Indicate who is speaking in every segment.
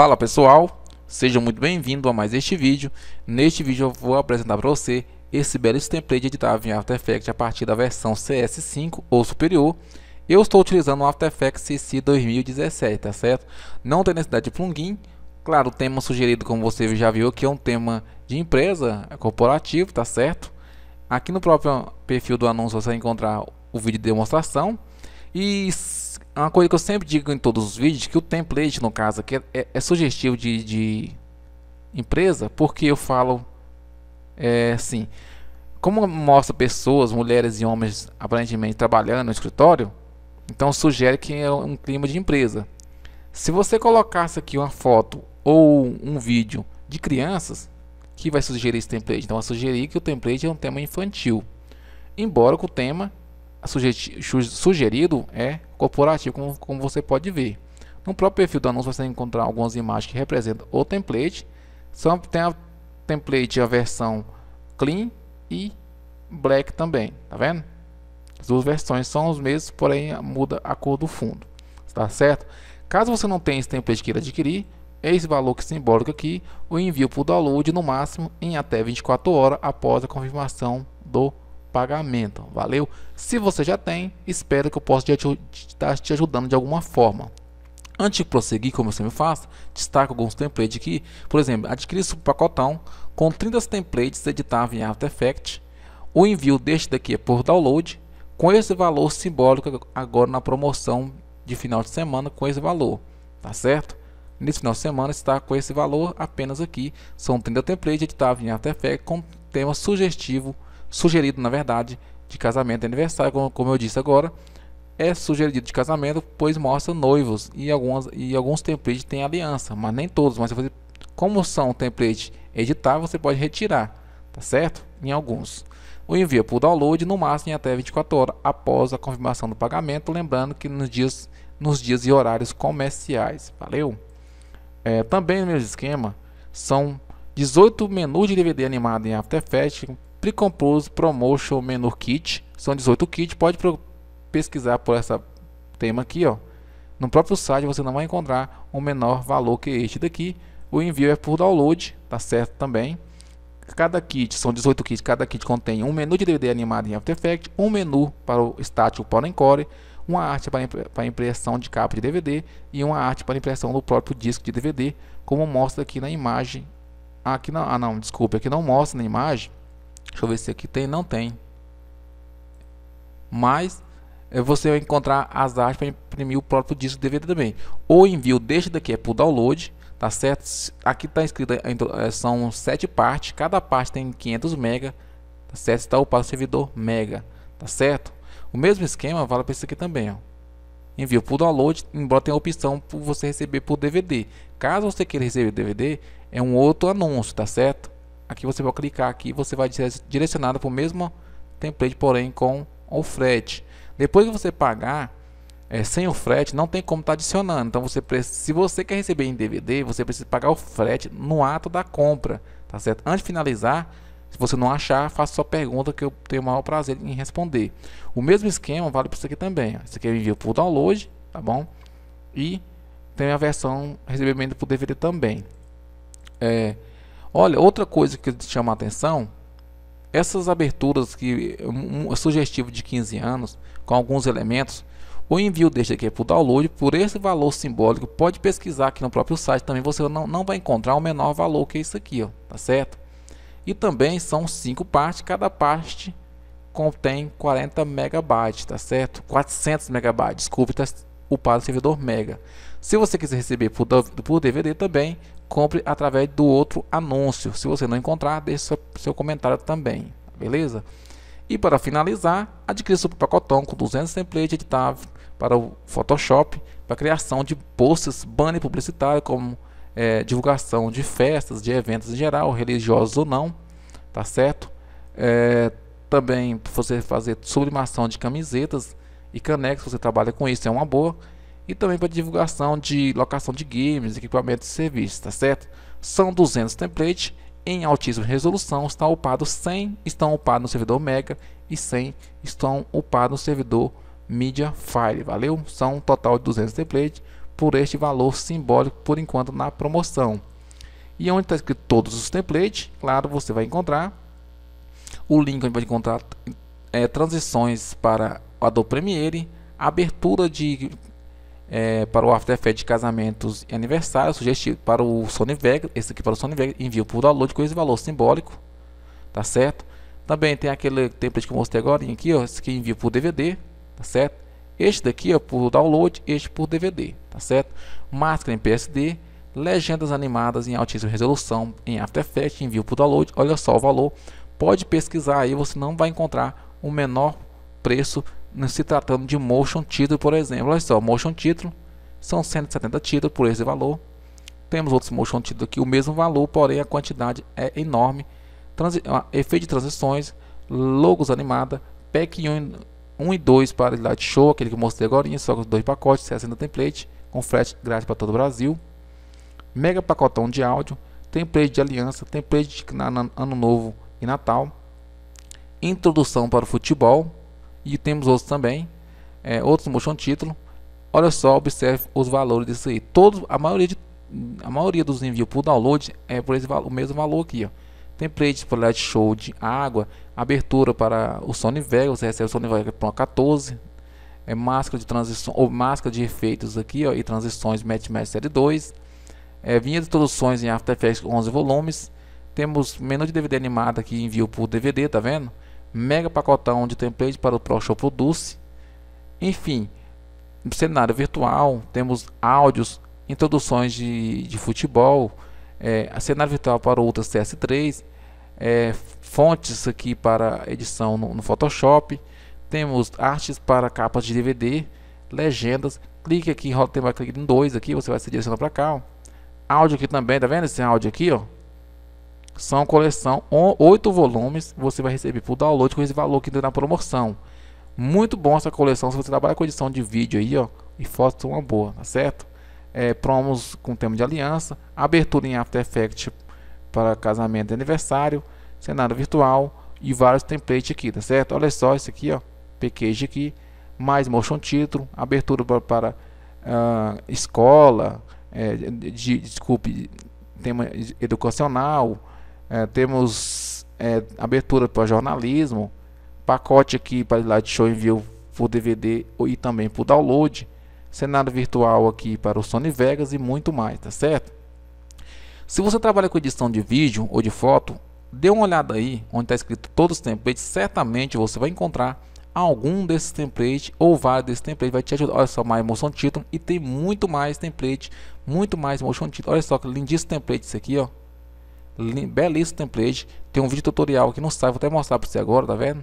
Speaker 1: Fala pessoal, seja muito bem-vindo a mais este vídeo. Neste vídeo eu vou apresentar para você esse belo template editável em After Effects a partir da versão CS5 ou superior. Eu estou utilizando o After Effects CC 2017, tá certo? Não tem necessidade de plugin. Claro, o tema sugerido, como você já viu, que é um tema de empresa, é corporativo, tá certo? Aqui no próprio perfil do anúncio você vai encontrar o vídeo de demonstração. E uma coisa que eu sempre digo em todos os vídeos, que o template, no caso aqui, é, é, é sugestivo de, de, empresa, porque eu falo é, assim, como mostra pessoas, mulheres e homens, aparentemente, trabalhando no escritório, então sugere que é um clima de empresa. Se você colocasse aqui uma foto ou um vídeo de crianças, que vai sugerir esse template? Então, vai sugerir que o template é um tema infantil, embora o tema sugerido é corporativo, como, como você pode ver. No próprio perfil do anúncio você vai encontrar algumas imagens que representam o template. Só tem a template a versão clean e black também, tá vendo? As duas versões são os mesmos, porém muda a cor do fundo, tá certo? Caso você não tenha esse template queira adquirir, esse valor que simbólico aqui, o envio para o download no máximo em até 24 horas após a confirmação do pagamento. Valeu? Se você já tem, espero que eu possa estar tá te ajudando de alguma forma. Antes de prosseguir, como eu sempre faço, destaco alguns templates aqui. Por exemplo, adquiri esse pacotão com 30 templates editáveis em After Effects. O envio deste daqui é por download, com esse valor simbólico agora na promoção de final de semana com esse valor, tá certo? Nesse final de semana está com esse valor apenas aqui. São 30 templates editáveis em After Effects com tema sugestivo sugerido, na verdade, de casamento e aniversário, como, como eu disse agora, é sugerido de casamento, pois mostra noivos e, algumas, e alguns templates têm aliança, mas nem todos. Mas você, como são templates editáveis, você pode retirar, tá certo? Em alguns. O envio é por download no máximo em até 24 horas após a confirmação do pagamento, lembrando que nos dias, nos dias e horários comerciais. Valeu? É, também no mesmo esquema, são 18 menus de DVD animado em After Effects Precompose Promotion Menu Kit. São 18 kits. Pode pesquisar por essa tema aqui. Ó. No próprio site você não vai encontrar um menor valor que este daqui. O envio é por download, tá certo também. Cada kit, são 18 kits, cada kit contém um menu de DVD animado em After Effects, um menu para o estático Encore uma arte para, para impressão de capa de DVD e uma arte para impressão do próprio disco de DVD, como mostra aqui na imagem. Aqui não, ah não, desculpe, aqui não mostra na imagem, Deixa eu ver se aqui tem, não tem. Mas é, você vai encontrar as artes para imprimir o próprio disco DVD também. O envio deste daqui é por download, tá certo? Aqui está escrito, é, então, é, são sete partes, cada parte tem 500 mega, tá certo? Está upado o servidor mega, tá certo? O mesmo esquema vale para esse aqui também, ó. Envio por download, embora tenha a opção para você receber por DVD. Caso você queira receber DVD, é um outro anúncio, tá certo? Aqui você vai clicar aqui, você vai direcionado para o mesmo template, porém com o frete. Depois que você pagar é, sem o frete, não tem como estar tá adicionando. Então você se você quer receber em DVD, você precisa pagar o frete no ato da compra, tá certo? Antes de finalizar, se você não achar, faça sua pergunta que eu tenho o maior prazer em responder. O mesmo esquema vale para isso aqui também. Você Isso aqui envio por download, tá bom? E tem a versão recebimento por DVD também. É, Olha, outra coisa que chama a atenção, essas aberturas que um, é sugestivo de 15 anos, com alguns elementos, o envio deste aqui é para o download, por esse valor simbólico, pode pesquisar aqui no próprio site também, você não, não vai encontrar o menor valor que isso aqui, ó, tá certo? E também são cinco partes, cada parte contém 40 megabytes, tá certo? 400 megabytes, desculpe, tá, o para servidor mega. Se você quiser receber por, por DVD também, compre através do outro anúncio. Se você não encontrar, deixe seu, seu comentário também, beleza? E para finalizar, adquira seu pacotão com 200 templates editáveis para o Photoshop, para criação de posts, banner publicitário, como é, divulgação de festas, de eventos em geral, religiosos ou não, tá certo? É, também você fazer sublimação de camisetas e canecas, você trabalha com isso, é uma boa e também para divulgação de locação de games, equipamentos e serviços, tá certo? São 200 templates em altíssima resolução, está upado 100 estão upados no servidor Mega e 100 estão upados no servidor Media File, valeu? São um total de 200 templates por este valor simbólico por enquanto na promoção. E onde está escrito todos os templates, claro, você vai encontrar o link onde vai encontrar é, transições para Adobe Premiere, abertura de é, para o After Effects de casamentos e aniversários, sugestivo para o Sony Vegas, esse aqui para o Sony Vegas, envio por download com esse valor simbólico, tá certo? Também tem aquele template que eu mostrei agora aqui, ó, esse que envio por DVD, tá certo? Este daqui ó por download, este por DVD, tá certo? Máscara em PSD, legendas animadas em altíssima resolução em After Effects, envio por download, olha só o valor. Pode pesquisar aí, você não vai encontrar o menor preço se tratando de motion título, por exemplo. Olha só, motion título são 170 títulos por esse valor. Temos outros motion títulos aqui, o mesmo valor, porém a quantidade é enorme. Transi ah, efeito de transições, logos animada, pack 1, 1 e 2 para show aquele que mostrei agora, só com os dois pacotes, 60 template, com frete grátis para todo o Brasil. Mega pacotão de áudio, template de aliança, template de ano novo e Natal. Introdução para o futebol, e temos outros também, é, outros motion título. Olha só, observe os valores disso aí. Todos, a maioria de a maioria dos envios por download é por esse valor, o mesmo valor aqui, ó. Templates para led show de água, abertura para o Sony Vegas, você recebe o Sony Vegas Pro 14, é máscara de transição ou máscara de efeitos aqui, ó, e transições Match Match Série 2. É, vinha de introduções em After Effects 11 volumes. Temos menu de DVD animado aqui, envio por DVD, tá vendo? mega pacotão de template para o ProShow Produce. Enfim, cenário virtual, temos áudios, introduções de, de futebol, é, cenário virtual para outras CS3, é, fontes aqui para edição no, no Photoshop, temos artes para capas de DVD, legendas, clique aqui, tem uma clique em dois aqui, você vai se direcionado para cá, ó. áudio aqui também, tá vendo esse áudio aqui, ó? São coleção, oito volumes, você vai receber por download com esse valor que tem na promoção. Muito bom essa coleção, se você trabalha com edição de vídeo aí, ó, e fotos uma boa, tá certo? É, promos com tema de aliança, abertura em After Effects para casamento e aniversário, cenário virtual e vários templates aqui, tá certo? Olha só esse aqui, ó, package aqui, mais motion título, abertura para, para uh, escola, é, de, desculpe, tema educacional, é, temos é, abertura para jornalismo, pacote aqui para show envio por DVD e também por download, cenário virtual aqui para o Sony Vegas e muito mais, tá certo? Se você trabalha com edição de vídeo ou de foto, dê uma olhada aí onde está escrito todos os templates, certamente você vai encontrar algum desses templates ou vários desses templates vai te ajudar. Olha só, mais motion title e tem muito mais template, muito mais motion title. Olha só que lindíssimo template isso aqui, ó belíssimo template. Tem um vídeo tutorial que não site, vou até mostrar para você agora, tá vendo?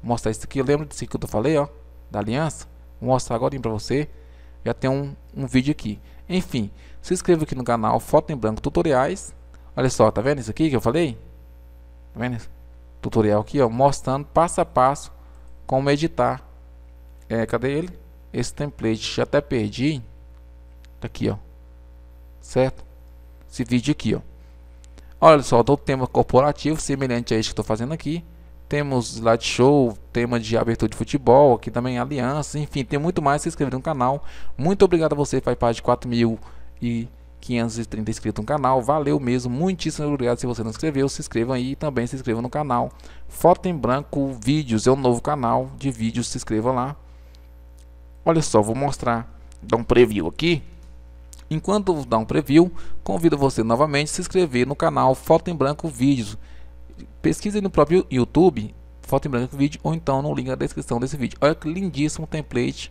Speaker 1: Vou mostrar isso aqui, lembra disso que eu falei, ó, da aliança? Vou mostrar agora para você. Já tem um, um vídeo aqui. Enfim, se inscreva aqui no canal Foto em Branco Tutoriais. Olha só, tá vendo isso aqui que eu falei? Tá vendo? Tutorial aqui, ó, mostrando passo a passo como editar. É, cadê ele? Esse template, já até perdi. Tá aqui, ó. Certo? Esse vídeo aqui, ó. Olha só, do tema corporativo, semelhante a este que estou fazendo aqui. Temos slideshow, tema de abertura de futebol, aqui também alianças, enfim, tem muito mais. Se inscrever no canal. Muito obrigado a você faz parte de 4.530 inscritos no canal. Valeu mesmo, muitíssimo obrigado. Se você não se inscreveu, se inscreva aí e também se inscreva no canal. Foto em branco, vídeos, é um novo canal de vídeos, se inscreva lá. Olha só, vou mostrar, dar um preview aqui Enquanto dá um preview, convido você novamente a se inscrever no canal Foto em Branco Vídeos. Pesquise no próprio YouTube, Foto em Branco Vídeo, ou então no link na descrição desse vídeo. Olha que lindíssimo template,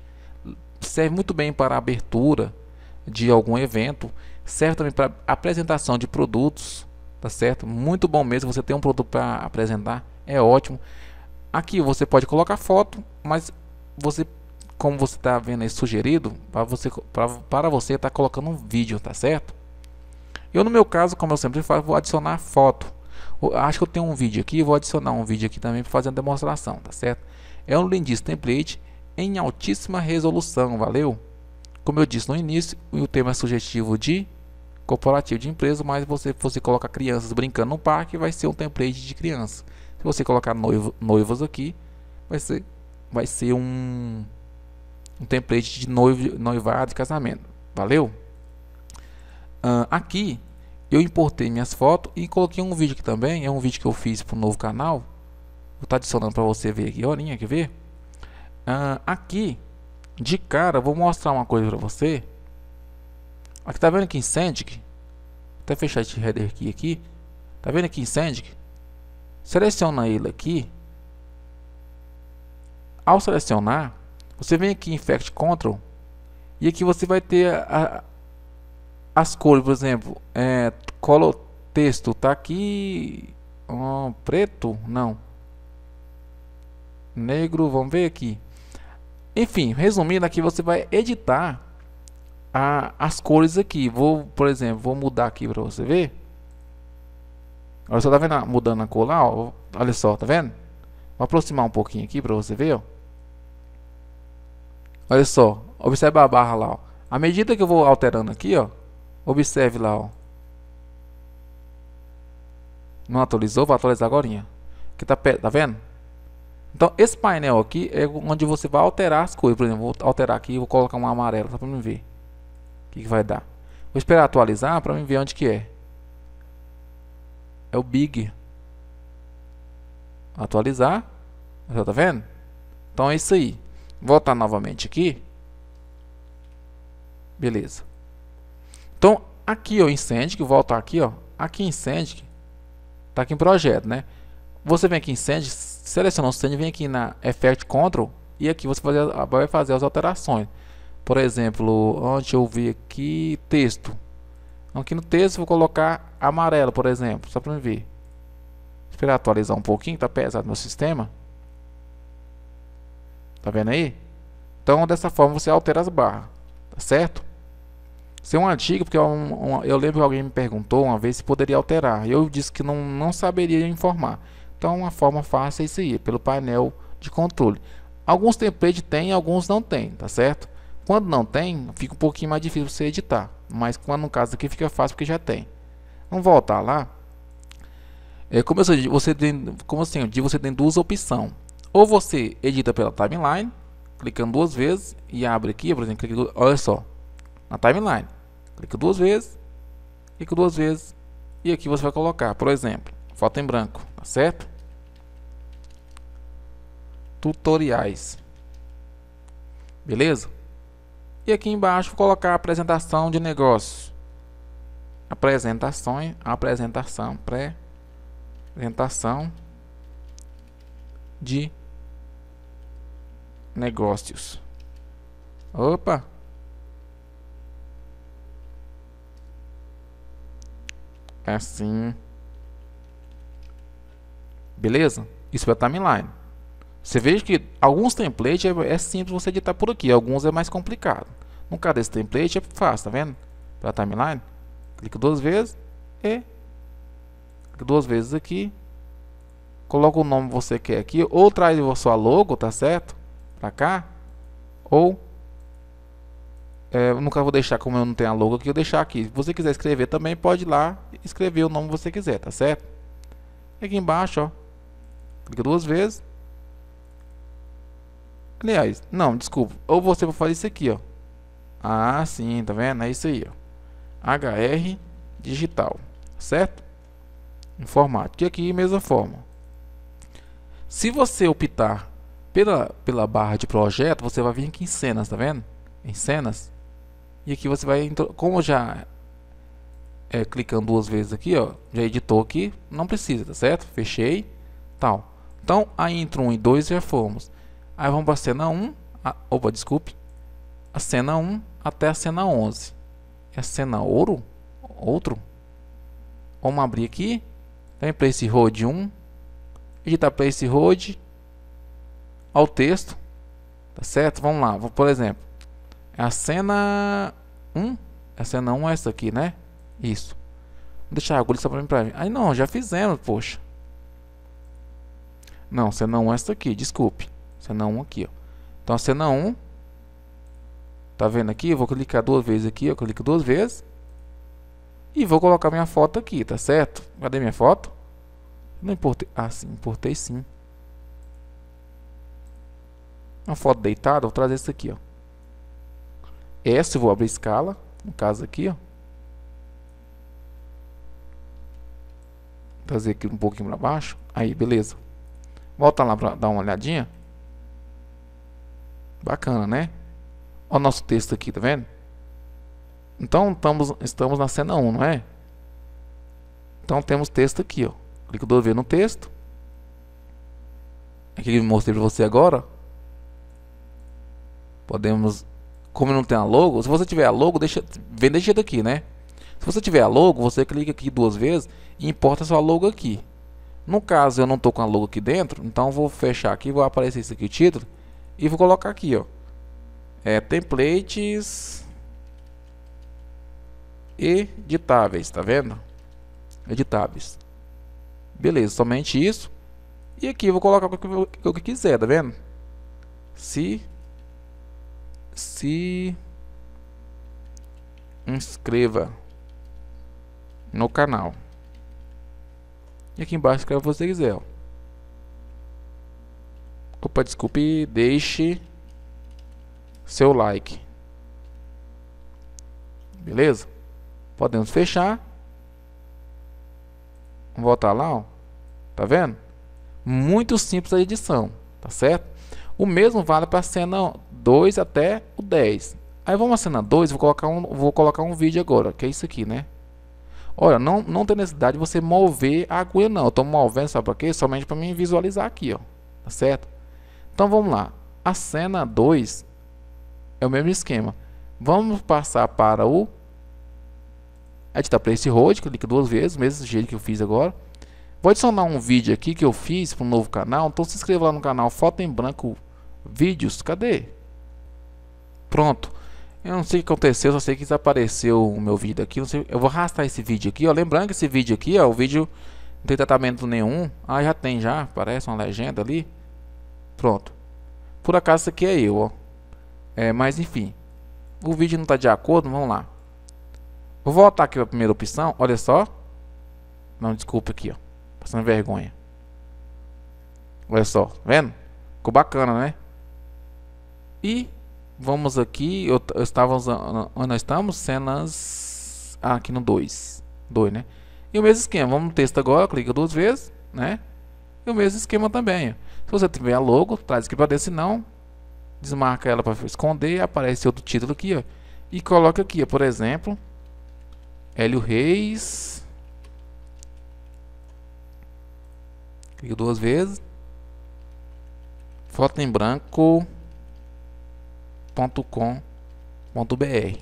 Speaker 1: serve muito bem para abertura de algum evento, serve também para apresentação de produtos, tá certo? Muito bom mesmo, você tem um produto para apresentar, é ótimo. Aqui você pode colocar foto, mas você como você está vendo aí sugerido, para você para, você estar tá colocando um vídeo, tá certo? Eu no meu caso, como eu sempre faço, vou adicionar foto. Eu, acho que eu tenho um vídeo aqui, vou adicionar um vídeo aqui também para fazer uma demonstração, tá certo? É um lindíssimo template em altíssima resolução, valeu? Como eu disse no início, o tema é sugestivo de corporativo de empresa, mas você você colocar crianças brincando no parque, vai ser um template de criança. Se você colocar noivo, noivas aqui, vai ser vai ser um um template de noivo, noivado e casamento. Valeu? Uh, aqui eu importei minhas fotos e coloquei um vídeo aqui também. É um vídeo que eu fiz para o novo canal. Vou estar tá adicionando para você ver aqui. Olha, quer ver? Uh, aqui, de cara, vou mostrar uma coisa para você. Aqui tá vendo aqui em Sandic? Até fechar esse header aqui, aqui. Tá vendo aqui em Sandic? Seleciona ele aqui. Ao selecionar, você vem aqui em Fact Control e aqui você vai ter a, a, as cores, por exemplo, é, color texto tá aqui um, preto, não negro, vamos ver aqui. Enfim, resumindo aqui você vai editar a, as cores aqui. Vou, por exemplo, vou mudar aqui para você ver. Olha só, tá vendo? Mudando a cor lá, ó. Olha só, tá vendo? Vou aproximar um pouquinho aqui para você ver, ó. Olha só, observe a barra lá, ó. À medida que eu vou alterando aqui, ó, observe lá, ó. Não atualizou, Vou atualizar agora. Que tá, tá vendo? Então, esse painel aqui é onde você vai alterar as coisas. Por exemplo, vou alterar aqui, vou colocar um amarelo, só para mim ver. O que, que vai dar. Vou esperar atualizar para mim ver onde que é. É o Big. Atualizar. Já tá vendo? Então é isso aí. Voltar novamente aqui. Beleza. Então, aqui ó, em que volta aqui, ó. Aqui em Sandic, tá aqui em projeto, né? Você vem aqui em Sandic, seleciona o Sandic, vem aqui na é Effect Control e aqui você vai fazer, vai fazer as alterações. Por exemplo, onde eu vi aqui texto. Aqui no texto vou colocar amarelo, por exemplo, só para mim ver. Esperar atualizar um pouquinho, tá pesado meu sistema. Tá vendo aí? Então, dessa forma, você altera as barras, tá certo? Isso é, é um antigo, porque um, um, eu lembro que alguém me perguntou uma vez se poderia alterar. Eu disse que não, não saberia informar. Então, uma forma fácil é isso aí, pelo painel de controle. Alguns templates tem, alguns não tem, tá certo? Quando não tem, fica um pouquinho mais difícil você editar. Mas quando no caso aqui fica fácil porque já tem. Vamos voltar lá. É, como eu sei, você tem, como assim, você tem duas opções. Ou você edita pela timeline, clicando duas vezes e abre aqui, por exemplo, olha só, na timeline. Clica duas vezes, clica duas vezes e aqui você vai colocar, por exemplo, foto em branco, tá certo? Tutoriais. Beleza? E aqui embaixo vou colocar apresentação de negócios. Apresentações, apresentação, pré-apresentação de negócios. Opa! É assim. Beleza? Isso é a timeline. Você veja que alguns templates é, é simples você editar por aqui, alguns é mais complicado. No caso desse template é fácil, tá vendo? Para timeline. Clica duas vezes e clica duas vezes aqui. Coloca o nome que você quer aqui ou traz a sua logo, tá certo? para cá. Ou, é, eu nunca vou deixar, como eu não tenho a logo aqui, eu deixar aqui. Se você quiser escrever também, pode ir lá escrever o nome que você quiser, tá certo? E é aqui embaixo, ó, clica duas vezes. Aliás, não, desculpa. Ou você vai fazer isso aqui, ó. Ah, sim, tá vendo? É isso aí, ó. HR digital, certo? informático E aqui, mesma forma. Se você optar pela, pela barra de projeto, você vai vir aqui em cenas, tá vendo? Em cenas. E aqui você vai, como já é, clicando duas vezes aqui, ó, já editou aqui, não precisa, tá certo? Fechei, tal. Então, a intro 1 e 2 já fomos. Aí vamos para a cena 1, a, opa, desculpe, a cena 1 até a cena 11. É a cena ouro? Outro? Vamos abrir aqui, tem road 1, editar road ao texto, tá certo? Vamos lá, por exemplo, é a cena 1, a cena 1 é essa aqui, né? Isso. Vou deixar a agulha só pra mim, pra mim. Aí não, já fizemos, poxa. Não, cena 1 é essa aqui, desculpe. Cena 1 aqui, ó. Então, a cena 1, tá vendo aqui? Eu vou clicar duas vezes aqui, eu clico duas vezes. E vou colocar minha foto aqui, tá certo? Cadê minha foto? Não importei. Ah, sim, importei sim uma foto deitada, vou trazer isso aqui, ó. Essa eu vou abrir escala, no caso aqui, ó. Trazer aqui um pouquinho para baixo. Aí, beleza. Volta lá para dar uma olhadinha. Bacana, né? Olha o nosso texto aqui, tá vendo? Então, estamos, estamos na cena 1, não é? Então, temos texto aqui, ó. Clico duas no texto. Aqui que eu mostrei para você agora. Podemos. Como não tem a logo, se você tiver a logo, deixa, vem desse jeito aqui, né? Se você tiver a logo, você clica aqui duas vezes e importa sua logo aqui. No caso, eu não estou com a logo aqui dentro, então vou fechar aqui, vou aparecer isso aqui, título, e vou colocar aqui, ó. É, templates editáveis, tá vendo? Editáveis. Beleza, somente isso. E aqui eu vou colocar o que eu quiser, tá vendo? Se se inscreva no canal. E aqui embaixo escreva o que você quiser. Opa, desculpe, deixe seu like. Beleza? Podemos fechar. Vamos voltar lá, ó. Tá vendo? Muito simples a edição, tá certo? O mesmo vale para a cena 2 até o 10. Aí vamos à cena 2, vou colocar um, vou colocar um vídeo agora, que é isso aqui, né? Olha, não, não tem necessidade de você mover a agulha não. Eu tô movendo, sabe para quê? Somente para mim visualizar aqui, ó. Tá certo? Então vamos lá. A cena 2 é o mesmo esquema. Vamos passar para o editar place hold, clique duas vezes, mesmo jeito que eu fiz agora. Vou adicionar um vídeo aqui que eu fiz para um novo canal, então se inscreva lá no canal Foto em Branco Vídeos, cadê? Pronto. Eu não sei o que aconteceu, só sei que desapareceu o meu vídeo aqui. Sei, eu vou arrastar esse vídeo aqui, ó. Lembrando que esse vídeo aqui, ó, o vídeo não tem tratamento nenhum. Ah, já tem já, parece uma legenda ali. Pronto. Por acaso isso aqui é eu, ó. É, mas enfim. O vídeo não está de acordo, vamos lá. Vou voltar aqui para a primeira opção, olha só. Não, desculpa aqui, ó. Passando vergonha. Olha só, tá vendo? Ficou bacana, né? E Vamos aqui, eu, eu estava usando, nós estamos cenas ah, aqui no 2, 2, né? E o mesmo esquema, vamos no texto agora, clica duas vezes, né? E o mesmo esquema também. Se você tiver a logo, traz aqui para dentro, não desmarca ela para esconder, aparece outro título aqui, ó. E coloca aqui, ó, por exemplo, Hélio Reis. Clica duas vezes. Foto em branco com.br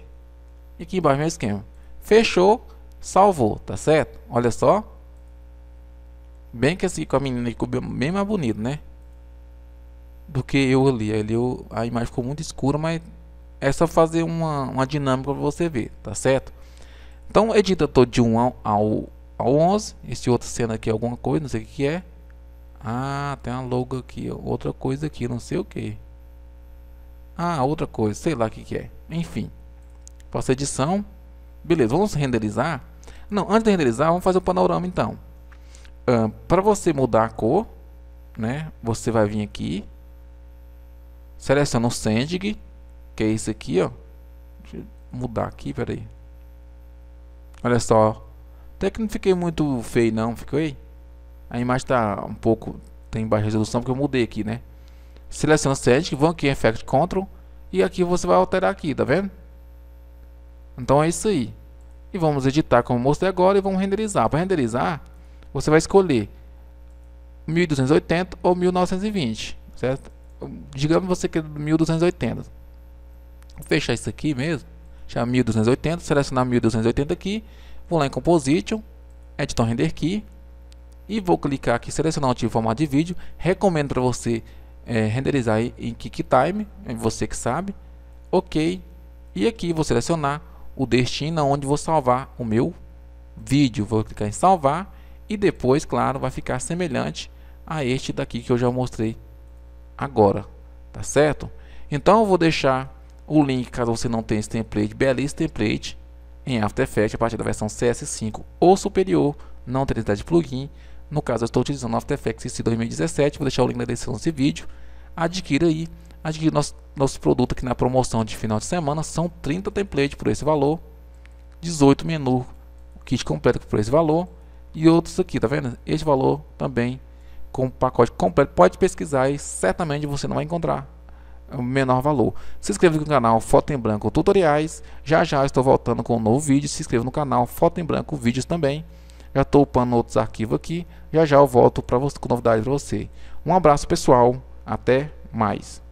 Speaker 1: E aqui embaixo meu esquema. Fechou, salvou, tá certo? Olha só. Bem que assim com a menina ficou bem mais bonito, né? Do que eu ali. ali eu, a imagem ficou muito escura, mas é só fazer uma, uma dinâmica para você ver, tá certo? Então edita todo de 1 ao, ao, ao 11. Esse outro cena aqui é alguma coisa, não sei o que é. Ah, tem uma logo aqui, outra coisa aqui, não sei o que. Ah, outra coisa, sei lá o que, que é. Enfim, faço edição. Beleza, vamos renderizar? Não, antes de renderizar, vamos fazer o panorama então. Uh, Para você mudar a cor, né, você vai vir aqui, seleciona o Sandig, que é esse aqui, ó. Deixa eu mudar aqui, peraí. Olha só, até que não fiquei muito feio não, ficou aí? A imagem tá um pouco, tem baixa resolução porque eu mudei aqui, né? seleciona que vão aqui em Effect Control e aqui você vai alterar aqui, tá vendo? Então é isso aí. E vamos editar como mostrei agora e vamos renderizar. Para renderizar, você vai escolher 1280 ou 1920, certo? Digamos você que 1280. Vou fechar isso aqui mesmo. Chama 1280, selecionar 1280 aqui, vou lá em Composition, Editor Render Key e vou clicar aqui selecionar o tipo formato de vídeo. Recomendo para você é, renderizar em QuickTime, é você que sabe, ok, e aqui vou selecionar o destino onde vou salvar o meu vídeo, vou clicar em salvar e depois, claro, vai ficar semelhante a este daqui que eu já mostrei agora, tá certo? Então eu vou deixar o link caso você não tenha esse template, belíssimo template em After Effects a partir da versão CS5 ou superior, não tem necessidade de plugin, no caso, eu estou utilizando After Effects CC 2017, vou deixar o link na descrição desse vídeo. Adquira aí, adquira nosso, nosso produto aqui na promoção de final de semana. São 30 templates por esse valor, 18 menu, kit completo por esse valor e outros aqui, tá vendo? Esse valor também com pacote completo. Pode pesquisar e certamente você não vai encontrar o menor valor. Se inscreva no canal Foto em Branco Tutoriais. Já já estou voltando com um novo vídeo. Se inscreva no canal Foto em Branco Vídeos também. Já estou upando outros arquivos aqui. Já já eu volto para com novidades para você. Um abraço pessoal, até mais.